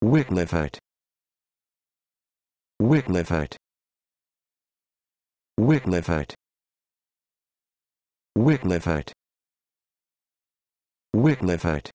Wickliffeite. Wickliffeite. Wickliffeite. Wickliffeite. Wickliffeite.